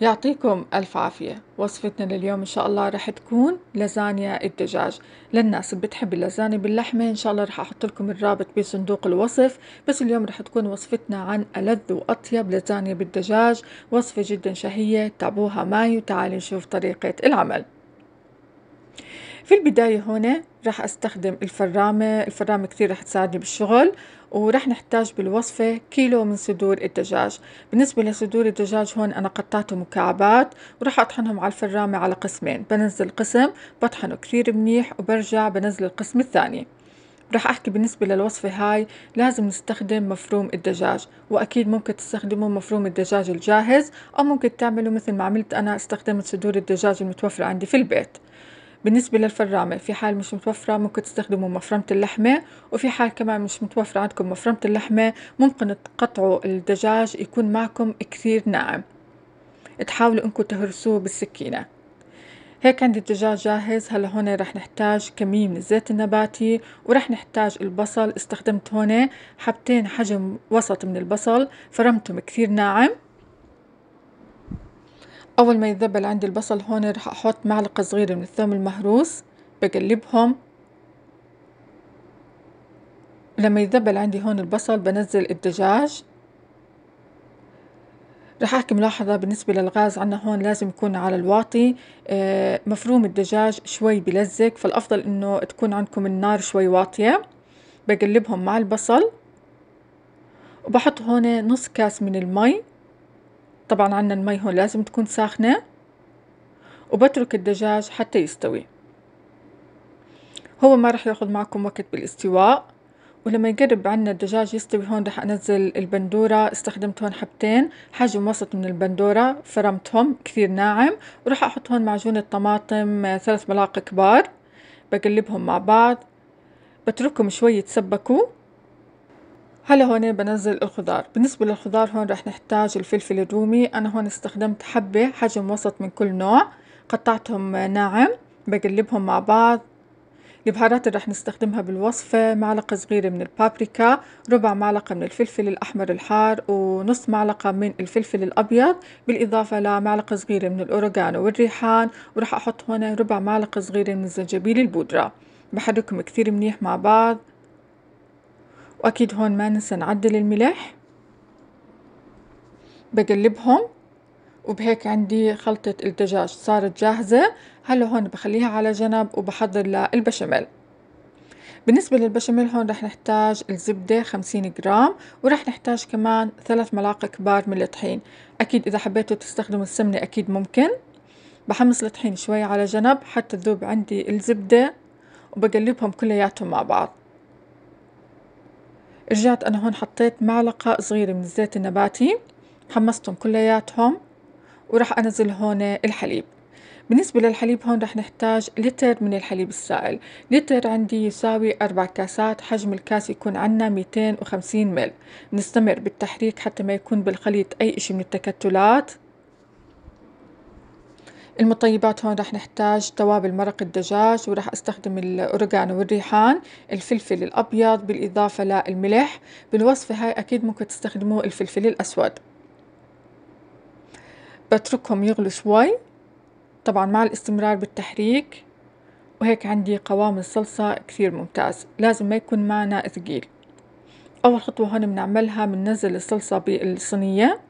يعطيكم ألف عافية وصفتنا لليوم إن شاء الله رح تكون لازانيا الدجاج للناس اللي بتحب اللازانيا باللحمة إن شاء الله رح أحط لكم الرابط بصندوق الوصف بس اليوم رح تكون وصفتنا عن ألذ وأطيب لازانيا بالدجاج وصفة جدا شهية تابوها معي وتعالي نشوف طريقة العمل في البداية هون راح استخدم الفرامة الفرامة كثير راح تساعدني بالشغل وراح نحتاج بالوصفة كيلو من صدور الدجاج بالنسبة لصدور الدجاج هون أنا قطعته مكعبات وراح أطحنهم على الفرامة على قسمين بنزل قسم بطحنه كثير منيح وبرجع بنزل القسم الثاني راح احكي بالنسبة للوصفة هاي لازم نستخدم مفروم الدجاج واكيد ممكن تستخدموا مفروم الدجاج الجاهز او ممكن تعملوا مثل ما عملت انا استخدمت صدور الدجاج المتوفرة عندي في البيت بالنسبة للفرامة في حال مش متوفرة ممكن تستخدموا مفرمة اللحمة وفي حال كمان مش متوفرة عندكم مفرمة اللحمة ممكن تقطعوا الدجاج يكون معكم كثير ناعم تحاولوا انكم تهرسوه بالسكينة هيك عندي الدجاج جاهز هلا هون رح نحتاج كمية من الزيت النباتي ورح نحتاج البصل استخدمت هون حبتين حجم وسط من البصل فرمتهم كثير ناعم أول ما يتذبل عندي البصل هون راح أحط معلقة صغيرة من الثوم المهروس بقلبهم لما يتذبل عندي هون البصل بنزل الدجاج رح أحكي ملاحظة بالنسبة للغاز عنا هون لازم يكون على الواطي آه، مفروم الدجاج شوي بلزق فالأفضل إنه تكون عندكم النار شوي واطية بقلبهم مع البصل وبحط هون نص كاس من المي طبعا عنا المي هون لازم تكون ساخنة وبترك الدجاج حتى يستوي هو ما رح ياخذ معكم وقت بالاستواء ولما يقرب عنا الدجاج يستوي هون رح انزل البندورة استخدمت هون حبتين حجم وسط من البندورة فرمتهم كثير ناعم ورح احط هون معجون الطماطم آه، ثلاث ملاعق كبار بقلبهم مع بعض بتركهم شوي يتسبكوا هلا هون بنزل الخضار بالنسبة للخضار هون رح نحتاج الفلفل الرومي أنا هون استخدمت حبة حجم وسط من كل نوع قطعتهم ناعم بقلبهم مع بعض البهارات اللي رح نستخدمها بالوصفة معلقة صغيرة من البابريكا ربع معلقة من الفلفل الأحمر الحار ونص معلقة من الفلفل الأبيض بالإضافة لمعلقة صغيرة من الأوريغانو والريحان ورح أحط هنا ربع معلقة صغيرة من الزنجبيل البودرة بحركهم كثير منيح مع بعض وأكيد هون ما ننسى نعدل الملح بقلبهم وبهيك عندي خلطة الدجاج صارت جاهزة هلا هون بخليها على جنب وبحضر للبشاميل بالنسبة للبشاميل هون رح نحتاج الزبدة خمسين جرام ورح نحتاج كمان ثلاث ملاعق كبار من الطحين أكيد إذا حبيتوا تستخدموا السمنة أكيد ممكن بحمص الطحين شوي على جنب حتى تذوب عندي الزبدة وبقلبهم كلياتهم مع بعض رجعت أنا هون حطيت معلقة صغيرة من الزيت النباتي حمصتهم كلياتهم وراح أنزل هون الحليب بالنسبة للحليب هون رح نحتاج لتر من الحليب السائل لتر عندي يساوي أربع كاسات حجم الكاس يكون عنا 250 مل نستمر بالتحريك حتى ما يكون بالخليط أي إشي من التكتلات المطيبات هون راح نحتاج توابل مرق الدجاج وراح استخدم الاوريجانو والريحان الفلفل الأبيض بالإضافة للملح بالوصفة هاي أكيد ممكن تستخدموا الفلفل الأسود بتركهم يغلوا شوي طبعا مع الاستمرار بالتحريك وهيك عندي قوام الصلصة كثير ممتاز لازم ما يكون معنا ثقيل أول خطوة هون بنعملها بننزل الصلصة بالصينية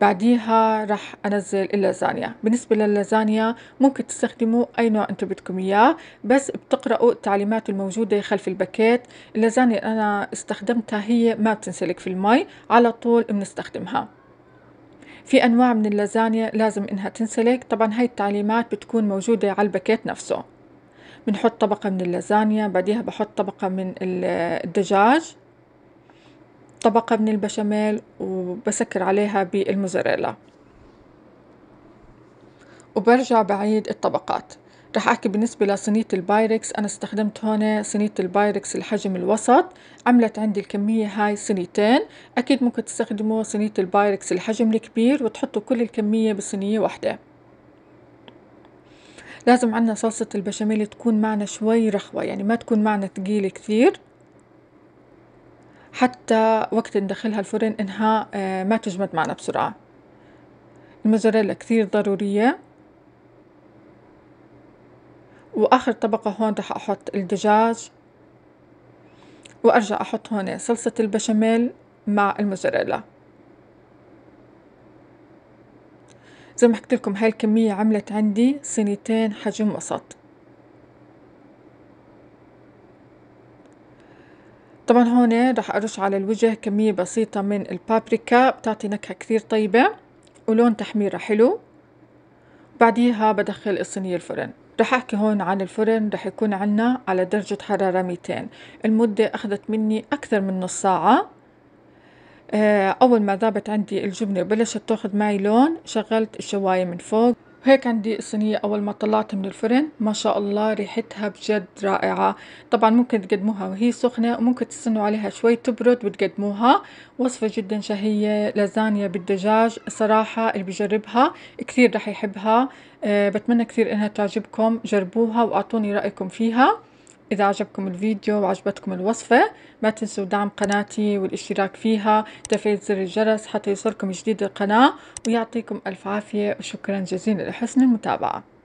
بعديها راح انزل اللازانيا بالنسبة لللازانيا ممكن تستخدموا اي نوع انتم بدكم اياه بس بتقرأوا التعليمات الموجودة خلف الباكيت اللازانيا اللي انا استخدمتها هي ما بتنسلك في المي على طول بنستخدمها في انواع من اللازانيا لازم انها تنسلك طبعا هاي التعليمات بتكون موجودة على الباكيت نفسه بنحط طبقة من اللازانيا بعديها بحط طبقة من الدجاج طبقة من البشاميل وبسكر عليها بالموزاريلا وبرجع بعيد الطبقات رح أحكي بالنسبة لصينية البايركس أنا استخدمت هون صينية البايركس الحجم الوسط عملت عندي الكمية هاي صينيتين أكيد ممكن تستخدموا صينية البايركس الحجم الكبير وتحطوا كل الكمية بصينية واحدة لازم عنا صلصة البشاميل تكون معنا شوي رخوة يعني ما تكون معنا تقيلة كثير حتى وقت ندخلها الفرن إنها آه، ما تجمد معنا بسرعة الموزاريلا كتير ضرورية وآخر طبقة هون رح أحط الدجاج وأرجع أحط هون صلصة البشاميل مع الموزاريلا زي ما حكيت لكم هاي الكمية عملت عندي صينيتين حجم وسط طبعا هون راح ارش على الوجه كمية بسيطة من البابريكا بتعطي نكهة كثير طيبة ولون تحميرة حلو بعديها بدخل الصينية الفرن رح احكي هون عن الفرن رح يكون عنا على درجة حرارة 200 المدة اخذت مني اكثر من نص ساعة آه، اول ما ذابت عندي الجبنة وبلشت تاخذ معي لون شغلت الشواية من فوق وهيك عندي الصينية أول ما طلعت من الفرن ما شاء الله ريحتها بجد رائعة طبعا ممكن تقدموها وهي سخنة وممكن تستنوا عليها شوي تبرد وتقدموها وصفة جدا شهية لازانيا بالدجاج صراحة اللي بجربها كثير رح يحبها أه بتمنى كثير انها تعجبكم جربوها واعطوني رأيكم فيها إذا عجبكم الفيديو وعجبتكم الوصفة ما تنسوا دعم قناتي والاشتراك فيها تفعيل زر الجرس حتى يصلكم جديد القناة ويعطيكم ألف عافية وشكرا جزيلا لحسن المتابعة